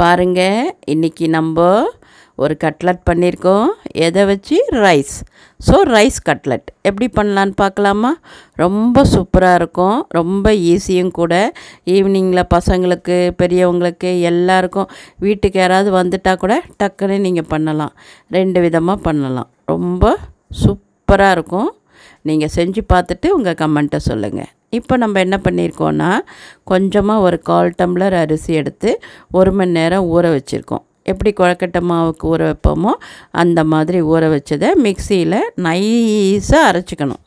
பாருங்கள் இன்றைக்கி நம்ம ஒரு கட்லட் பண்ணியிருக்கோம் எதை வச்சு ரைஸ் ஸோ ரைஸ் கட்லட் எப்படி பண்ணலான்னு பார்க்கலாமா ரொம்ப சூப்பராக இருக்கும் ரொம்ப ஈஸியும் கூட ஈவினிங்கில் பசங்களுக்கு பெரியவங்களுக்கு எல்லாருக்கும் வீட்டுக்கு யாராவது வந்துட்டால் கூட டக்குன்னு நீங்கள் பண்ணலாம் ரெண்டு விதமாக பண்ணலாம் ரொம்ப சூப்பராக இருக்கும் நீங்கள் செஞ்சு பார்த்துட்டு உங்கள் கமெண்ட்டை சொல்லுங்கள் இப்போ நம்ம என்ன பண்ணியிருக்கோன்னா கொஞ்சமாக ஒரு கால் டம்ளர் அரிசி எடுத்து ஒரு மணி நேரம் ஊற வச்சுருக்கோம் எப்படி குழக்கட்டை மாவுக்கு ஊற வைப்போமோ அந்த மாதிரி ஊற வச்சதை மிக்சியில் நைஸாக அரைச்சிக்கணும்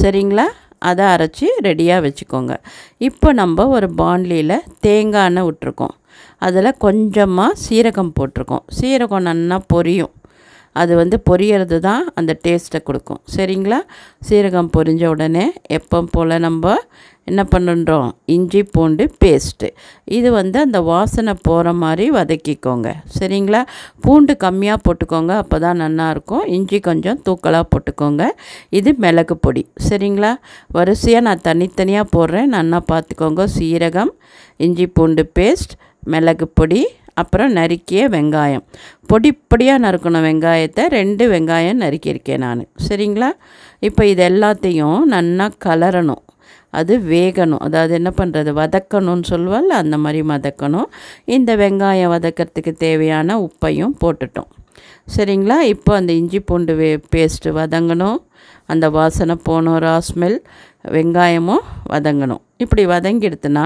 சரிங்களா அதை அரைச்சி ரெடியாக வச்சுக்கோங்க இப்போ நம்ம ஒரு பாண்லியில் தேங்காய் எண்ணெய் விட்ருக்கோம் அதில் கொஞ்சமாக சீரகம் போட்டிருக்கோம் சீரகம் நல்லா பொரியும் அது வந்து பொரியறது தான் அந்த டேஸ்ட்டை கொடுக்கும் சரிங்களா சீரகம் பொரிஞ்ச உடனே எப்போ போல் நம்ம என்ன பண்ணுறோம் இஞ்சி பூண்டு பேஸ்ட்டு இது வந்து அந்த வாசனை போகிற மாதிரி வதக்கிக்கோங்க சரிங்களா பூண்டு கம்மியாக போட்டுக்கோங்க அப்போ தான் நல்லாயிருக்கும் இஞ்சி கொஞ்சம் தூக்கலாக போட்டுக்கோங்க இது மிளகு பொடி சரிங்களா வரிசையாக நான் தனித்தனியாக போடுறேன் நல்லா பார்த்துக்கோங்க சீரகம் இஞ்சி பூண்டு பேஸ்ட் மிளகு பொடி அப்புறம் நறுக்கிய வெங்காயம் பொடிப்பொடியாக நறுக்கணும் வெங்காயத்தை ரெண்டு வெங்காயம் நறுக்கியிருக்கேன் நான் சரிங்களா இப்போ இது எல்லாத்தையும் நல்லா கலரணும் அது வேகணும் அதாவது என்ன பண்ணுறது வதக்கணும்னு சொல்லுவாள் அந்த மாதிரி வதக்கணும் இந்த வெங்காயம் வதக்கிறதுக்கு தேவையான உப்பையும் போட்டுட்டோம் சரிங்களா இப்போ அந்த இஞ்சி பூண்டு வே பேஸ்ட்டு வதங்கணும் அந்த வாசனை போகணும் ரா ஸ்மெல் வெங்காயமும் வதங்கணும் இப்படி வதங்கிடுத்துனா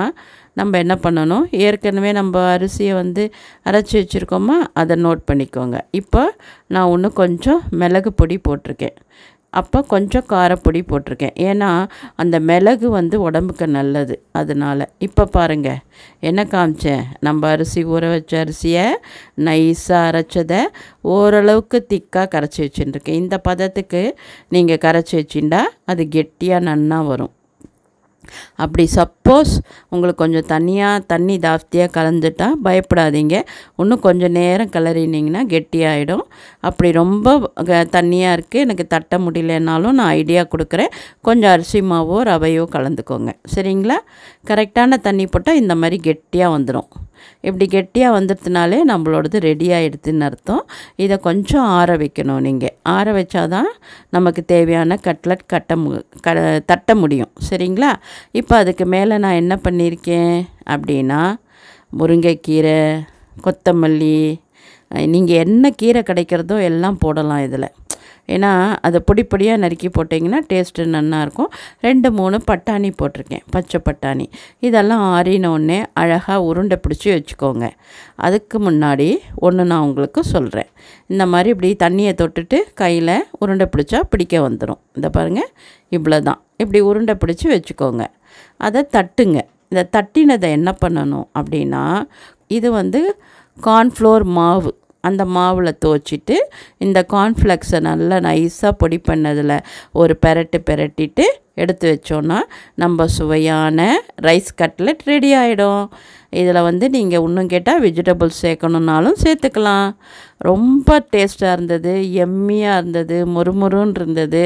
நம்ம என்ன பண்ணணும் ஏற்கனவே நம்ம அரிசியை வந்து அரைச்சி வச்சுருக்கோமா அதை நோட் பண்ணிக்கோங்க இப்போ நான் இன்னும் கொஞ்சம் மிளகு பொடி போட்டிருக்கேன் அப்போ கொஞ்சம் காரப்பொடி போட்டிருக்கேன் ஏன்னா அந்த மிளகு வந்து உடம்புக்கு நல்லது அதனால் இப்போ பாருங்கள் என்ன காமிச்சேன் நம்ம அரிசி ஊற வச்ச அரிசியை நைஸாக அரைச்சதை ஓரளவுக்கு திக்காக கரைச்சி வச்சுட்டுருக்கேன் இந்த பதத்துக்கு நீங்கள் கரைச்சி வச்சுட்டா அது கெட்டியாக நன்னா வரும் அப்படி சப்போஸ் உங்களுக்கு கொஞ்சம் தனியாக தண்ணி ஜாஸ்தியாக கலந்துட்டா பயப்படாதீங்க இன்னும் கொஞ்சம் நேரம் கிளறினீங்கன்னா கெட்டியாகிடும் அப்படி ரொம்ப தண்ணியாக இருக்குது எனக்கு தட்ட முடியலனாலும் நான் ஐடியா கொடுக்குறேன் கொஞ்சம் அரிசி மாவோ ரவையோ கலந்துக்கோங்க சரிங்களா கரெக்டான தண்ணி போட்டால் இந்த மாதிரி கெட்டியாக வந்துடும் இப்படி கெட்டியாக வந்துடுதுனாலே நம்மளோடது ரெடியாக எடுத்துன்னு அர்த்தம் இதை கொஞ்சம் ஆற வைக்கணும் நீங்கள் ஆற வச்சாதான் நமக்கு தேவையான கட்லட் கட்ட மு க தட்ட முடியும் சரிங்களா இப்போ அதுக்கு மேலே நான் என்ன பண்ணியிருக்கேன் அப்படின்னா முருங்கைக்கீரை கொத்தமல்லி நீங்கள் என்ன கீரை கிடைக்கிறதோ எல்லாம் போடலாம் இதில் ஏன்னா அதை பொடி பொடியாக நறுக்கி போட்டிங்கன்னா டேஸ்ட்டு நல்லாயிருக்கும் ரெண்டு மூணு பட்டாணி போட்டிருக்கேன் பச்சை பட்டாணி இதெல்லாம் ஆறினோடனே அழகாக உருண்டை பிடிச்சி வச்சுக்கோங்க அதுக்கு முன்னாடி ஒன்று நான் உங்களுக்கு சொல்கிறேன் இந்த மாதிரி இப்படி தண்ணியை தொட்டுட்டு கையில் உருண்டை பிடிச்சா பிடிக்க வந்துடும் இந்த பாருங்கள் இவ்வளோ தான் இப்படி உருண்டை பிடிச்சி வச்சுக்கோங்க அதை தட்டுங்க இந்த தட்டினதை என்ன பண்ணணும் அப்படின்னா இது வந்து கார்ன்ஃப்ளோர் மாவு அந்த மாவில் துவச்சிட்டு இந்த கார்ன்ஃப்ளெக்ஸை நல்லா நைஸாக பொடி பண்ணதில் ஒரு பெரட்டு பெரட்டிட்டு எடுத்து வச்சோன்னா நம்ம சுவையான ரைஸ் கட்லெட் ரெடி ஆகிடும் இதில் வந்து நீங்கள் இன்னும் கேட்டால் வெஜிடபிள்ஸ் சேர்க்கணுன்னாலும் சேர்த்துக்கலாம் ரொம்ப டேஸ்ட்டாக இருந்தது எம்மியாக இருந்தது மொறுமொறுன்னு இருந்தது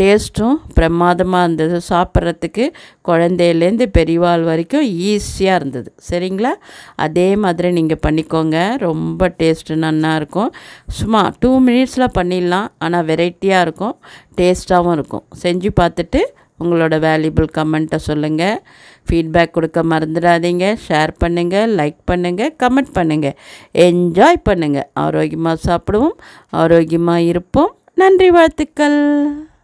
டேஸ்ட்டும் பிரமாதமாக இருந்தது சாப்பிட்றதுக்கு குழந்தையிலேருந்து பெரியவாள் வரைக்கும் ஈஸியாக இருந்தது சரிங்களா அதே மாதிரி நீங்கள் பண்ணிக்கோங்க ரொம்ப டேஸ்ட்டு நல்லாயிருக்கும் சும்மா டூ மினிட்ஸில் பண்ணிடலாம் ஆனால் வெரைட்டியாக இருக்கும் டேஸ்ட்டாகவும் இருக்கும் செஞ்சு பார்த்துட்டு உங்களோட வேல்யூபிள் கமெண்ட்டை சொல்லுங்கள் ஃபீட்பேக் கொடுக்க மறந்துடாதீங்க ஷேர் பண்ணுங்கள் லைக் பண்ணுங்கள் கமெண்ட் பண்ணுங்கள் என்ஜாய் பண்ணுங்கள் ஆரோக்கியமாக சாப்பிடுவோம் ஆரோக்கியமாக இருப்போம் நன்றி வாழ்த்துக்கள்